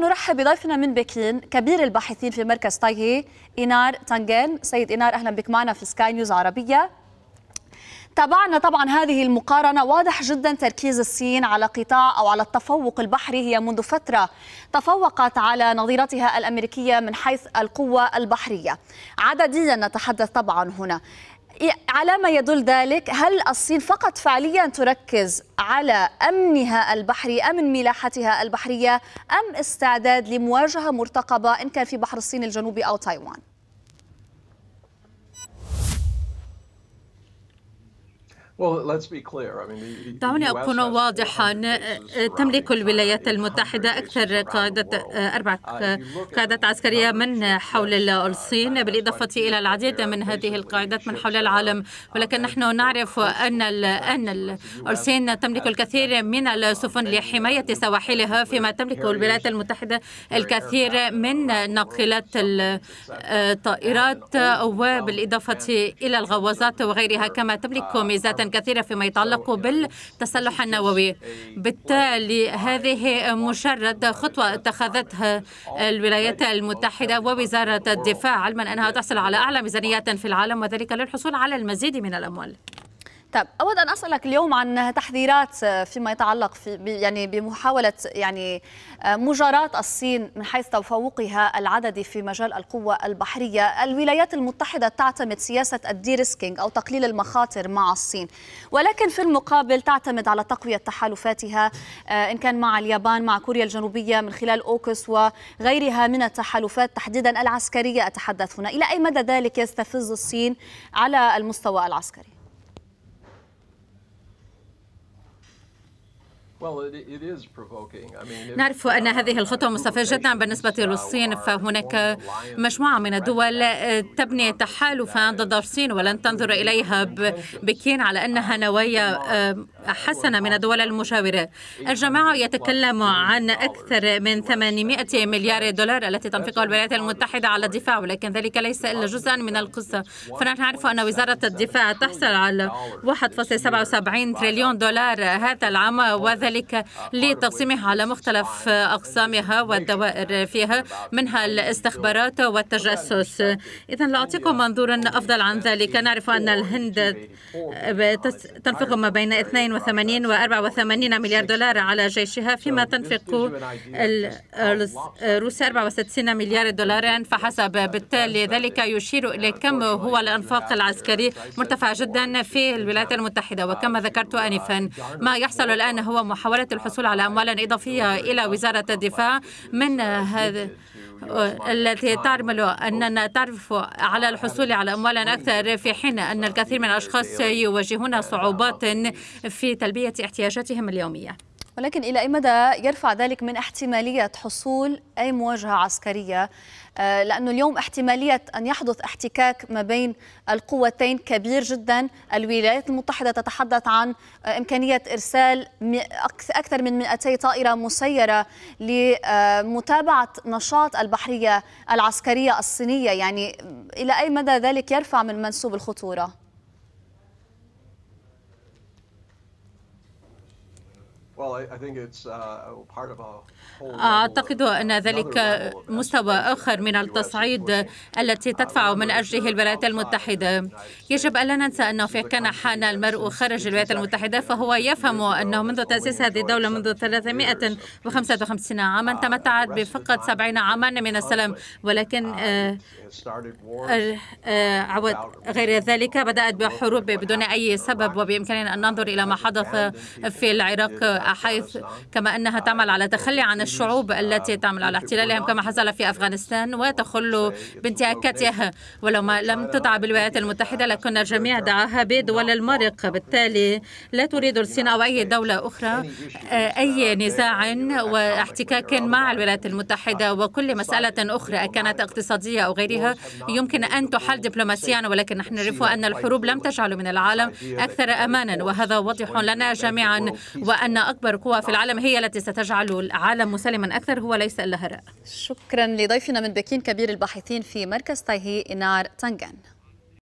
نرحب بضيفنا من بكين كبير الباحثين في مركز طيهي إينار تانجين سيد إينار أهلا بك معنا في سكاي نيوز عربية تابعنا طبعا هذه المقارنة واضح جدا تركيز الصين على قطاع أو على التفوق البحري هي منذ فترة تفوقت على نظيرتها الأمريكية من حيث القوة البحرية عدديا نتحدث طبعا هنا على ما يدل ذلك هل الصين فقط فعليا تركز على امنها البحري امن ملاحتها البحريه ام استعداد لمواجهه مرتقبه ان كان في بحر الصين الجنوبي او تايوان؟ دعوني أكون واضحا آه، تملك الولايات المتحدة أكثر قاعدة أربع قاعدات عسكرية من حول الصين بالإضافة إلى العديد من هذه القاعدات من حول العالم ولكن نحن نعرف أن أن الصين تملك الكثير من السفن لحماية سواحلها فيما تملك الولايات المتحدة الكثير من ناقلات الطائرات وبالإضافة إلى الغواصات وغيرها كما تملك ميزات كثيرة فيما يتعلق يعني بالتسلح النووي بالتالي هذه مجرد خطوة اتخذتها الولايات المتحدة ووزارة الدفاع علما أنها تحصل على أعلى ميزانيات في العالم وذلك للحصول على المزيد من الأموال طيب اود ان اسالك اليوم عن تحذيرات آه، فيما يتعلق في يعني بمحاوله يعني آه، مجاراة الصين من حيث تفوقها العددي في مجال القوه البحريه، الولايات المتحده تعتمد سياسه الديريسكينج او تقليل المخاطر مع الصين، ولكن في المقابل تعتمد على تقويه تحالفاتها آه، ان كان مع اليابان مع كوريا الجنوبيه من خلال اوكس وغيرها من التحالفات تحديدا العسكريه اتحدث هنا، الى اي مدى ذلك يستفز الصين على المستوى العسكري؟ نعرف أن uh, هذه الخطوة مستفزة جدا نعم، بالنسبة uh, للصين فهناك مجموعة من الدول تبني تحالفا ضد الصين ولن تنظر إليها بكين على أنها uh, نوايا حسنة من الدول المجاورة الجماعة يتكلم عن أكثر من 800 مليار دولار التي تنفقها الولايات المتحدة على الدفاع ولكن ذلك ليس إلا جزءا من القصة فنحن نعرف أن وزارة الدفاع تحصل على 1.77 تريليون دولار هذا العام وذلك وذلك لتقسيمها على مختلف أقسامها والدوائر فيها منها الاستخبارات والتجسس إذا لأعطيكم منظورا أفضل عن ذلك نعرف أن الهند تنفق ما بين 82 و 84 مليار دولار على جيشها فيما تنفق روسيا 64 مليار دولار فحسب بالتالي ذلك يشير إلى كم هو الأنفاق العسكري مرتفع جدا في الولايات المتحدة وكما ذكرت آنفا ما يحصل الآن هو محاولة الحصول على أموال إضافية إلى وزارة الدفاع من هذا التي تعمل أننا تعرف على الحصول على أموال أكثر في حين أن الكثير من الأشخاص يواجهون صعوبات في تلبية احتياجاتهم اليومية ولكن إلى أي مدى يرفع ذلك من احتمالية حصول أي مواجهة عسكرية آه، لأنه اليوم احتمالية أن يحدث احتكاك ما بين القوتين كبير جدا الولايات المتحدة تتحدث عن آه، إمكانية إرسال أكثر من 200 طائرة مسيرة لمتابعة نشاط البحرية العسكرية الصينية يعني إلى أي مدى ذلك يرفع من منسوب الخطورة؟ Uh, أعتقد أن ذلك مستوى آخر من التصعيد التي uh, تدفع من أجله uh, الولايات المتحدة يجب أن لا ننسى أنه في كان حان المرء خارج الولايات المتحدة فهو يفهم أنه منذ تأسيس هذه الدولة منذ 355 عاما تمتعت بفقط 70 عاما من السلام ولكن آه، آه، غير ذلك بدأت بحروب بدون أي سبب وبإمكاننا أن ننظر إلى ما حدث في العراق حيث كما أنها تعمل على تخلي عن الشعوب التي تعمل على احتلالهم كما حصل في أفغانستان وتخل بانتهاكاتها ولو ما لم تدعى بالولايات المتحدة لكن الجميع دعاها بدول المرق بالتالي لا تريد الصين أو أي دولة أخرى آه، أي نزاع واحتكاك مع الولايات المتحدة وكل مسألة أخرى كانت اقتصادية أو غيرها يمكن أن تحل دبلوماسيا ولكن نحن نعرف أن الحروب لم تجعل من العالم أكثر أمانا وهذا واضح لنا جميعا وأن أكبر قوى في العالم هي التي ستجعل العالم مسلما أكثر هو ليس إلا هراء شكرا لضيفنا من بكين كبير الباحثين في مركز تايهي إنار تانغان